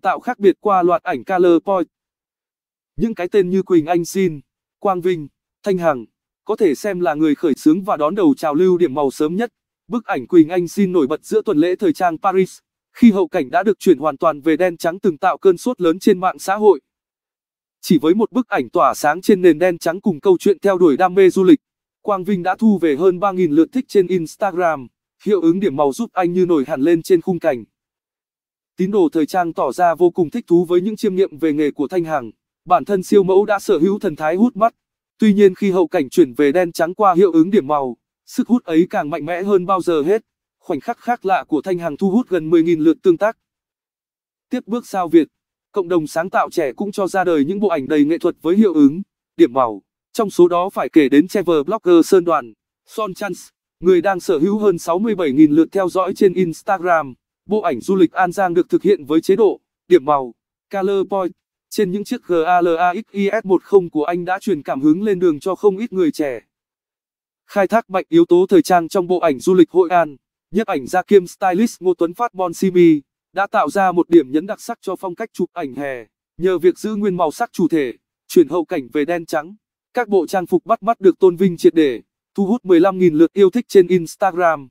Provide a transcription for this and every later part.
tạo khác biệt qua loạt ảnh color point. Những cái tên như Quỳnh Anh Xin, Quang Vinh, Thanh Hằng, có thể xem là người khởi xướng và đón đầu trào lưu điểm màu sớm nhất. Bức ảnh Quỳnh Anh Xin nổi bật giữa tuần lễ thời trang Paris, khi hậu cảnh đã được chuyển hoàn toàn về đen trắng từng tạo cơn sốt lớn trên mạng xã hội. Chỉ với một bức ảnh tỏa sáng trên nền đen trắng cùng câu chuyện theo đuổi đam mê du lịch, Quang Vinh đã thu về hơn 3.000 lượt thích trên Instagram, hiệu ứng điểm màu giúp anh như nổi hẳn lên trên khung cảnh. Tín đồ thời trang tỏ ra vô cùng thích thú với những chiêm nghiệm về nghề của Thanh Hằng. Bản thân siêu mẫu đã sở hữu thần thái hút mắt. Tuy nhiên khi hậu cảnh chuyển về đen trắng qua hiệu ứng điểm màu, sức hút ấy càng mạnh mẽ hơn bao giờ hết. Khoảnh khắc khác lạ của Thanh Hằng thu hút gần 10.000 lượt tương tác. Tiếp bước sao Việt, cộng đồng sáng tạo trẻ cũng cho ra đời những bộ ảnh đầy nghệ thuật với hiệu ứng, điểm màu. Trong số đó phải kể đến Trevor Blogger Sơn Đoàn, Son Chance, người đang sở hữu hơn 67.000 lượt theo dõi trên Instagram. Bộ ảnh du lịch An Giang được thực hiện với chế độ điểm màu Color Point trên những chiếc GALAXIS10 của anh đã truyền cảm hứng lên đường cho không ít người trẻ. Khai thác mạnh yếu tố thời trang trong bộ ảnh du lịch Hội An, nhiếp ảnh gia kiêm stylist Ngô Tuấn Phát Bonsimi đã tạo ra một điểm nhấn đặc sắc cho phong cách chụp ảnh hè, nhờ việc giữ nguyên màu sắc chủ thể, chuyển hậu cảnh về đen trắng. Các bộ trang phục bắt mắt được tôn vinh triệt để, thu hút 15.000 lượt yêu thích trên Instagram.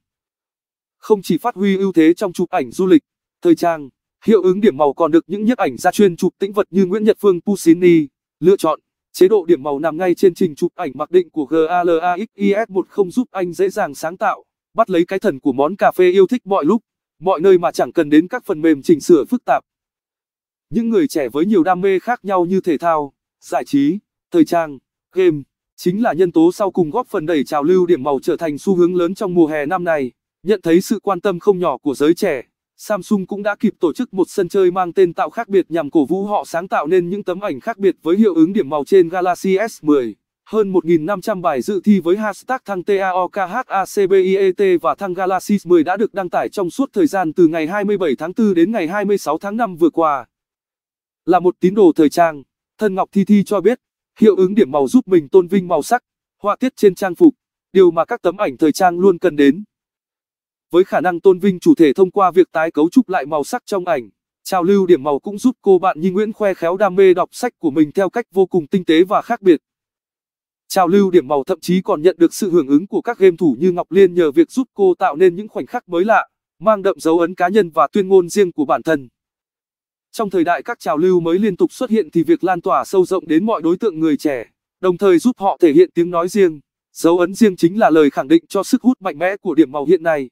Không chỉ phát huy ưu thế trong chụp ảnh du lịch, thời trang, hiệu ứng điểm màu còn được những nhiếp ảnh gia chuyên chụp tĩnh vật như Nguyễn Nhật Phương Puccini lựa chọn. Chế độ điểm màu nằm ngay trên trình chụp ảnh mặc định của GLAXIS10 giúp anh dễ dàng sáng tạo, bắt lấy cái thần của món cà phê yêu thích mọi lúc, mọi nơi mà chẳng cần đến các phần mềm chỉnh sửa phức tạp. Những người trẻ với nhiều đam mê khác nhau như thể thao, giải trí, thời trang, game, chính là nhân tố sau cùng góp phần đẩy trào lưu điểm màu trở thành xu hướng lớn trong mùa hè năm nay. Nhận thấy sự quan tâm không nhỏ của giới trẻ, Samsung cũng đã kịp tổ chức một sân chơi mang tên tạo khác biệt nhằm cổ vũ họ sáng tạo nên những tấm ảnh khác biệt với hiệu ứng điểm màu trên Galaxy S10. Hơn 1.500 bài dự thi với hashtag thăng TAOKHACBIET e và thăng Galaxy 10 đã được đăng tải trong suốt thời gian từ ngày 27 tháng 4 đến ngày 26 tháng 5 vừa qua. Là một tín đồ thời trang, thân Ngọc Thi Thi cho biết, hiệu ứng điểm màu giúp mình tôn vinh màu sắc, họa tiết trên trang phục, điều mà các tấm ảnh thời trang luôn cần đến với khả năng tôn vinh chủ thể thông qua việc tái cấu trúc lại màu sắc trong ảnh. Trào lưu điểm màu cũng giúp cô bạn như Nguyễn khoe khéo đam mê đọc sách của mình theo cách vô cùng tinh tế và khác biệt. Trào lưu điểm màu thậm chí còn nhận được sự hưởng ứng của các game thủ như Ngọc Liên nhờ việc giúp cô tạo nên những khoảnh khắc mới lạ, mang đậm dấu ấn cá nhân và tuyên ngôn riêng của bản thân. Trong thời đại các trào lưu mới liên tục xuất hiện thì việc lan tỏa sâu rộng đến mọi đối tượng người trẻ, đồng thời giúp họ thể hiện tiếng nói riêng, dấu ấn riêng chính là lời khẳng định cho sức hút mạnh mẽ của điểm màu hiện nay.